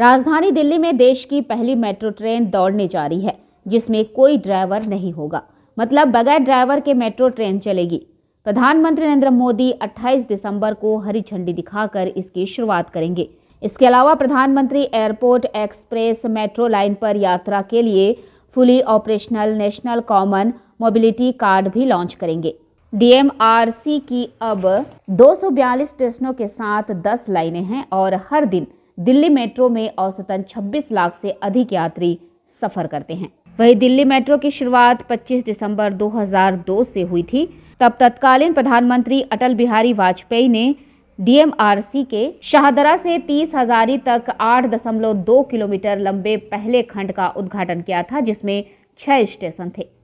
राजधानी दिल्ली में देश की पहली मेट्रो ट्रेन दौड़ने जा रही है जिसमें कोई ड्राइवर नहीं होगा मतलब बगैर ड्राइवर के मेट्रो ट्रेन चलेगी प्रधानमंत्री नरेंद्र मोदी 28 दिसंबर को हरी झंडी दिखाकर इसकी शुरुआत करेंगे इसके अलावा प्रधानमंत्री एयरपोर्ट एक्सप्रेस मेट्रो लाइन पर यात्रा के लिए fully operational national common mobility card भी लॉन्च करेंगे डीएमआरसी की अब दो स्टेशनों के साथ 10 लाइनें हैं और हर दिन दिल्ली मेट्रो में औसतन 26 लाख से अधिक यात्री सफर करते हैं वहीं दिल्ली मेट्रो की शुरुआत 25 दिसंबर 2002 से हुई थी तब तत्कालीन प्रधानमंत्री अटल बिहारी वाजपेयी ने डीएमआरसी के शाहदरा से तीस हजारी तक 8.2 किलोमीटर लंबे पहले खंड का उद्घाटन किया था जिसमें छह स्टेशन थे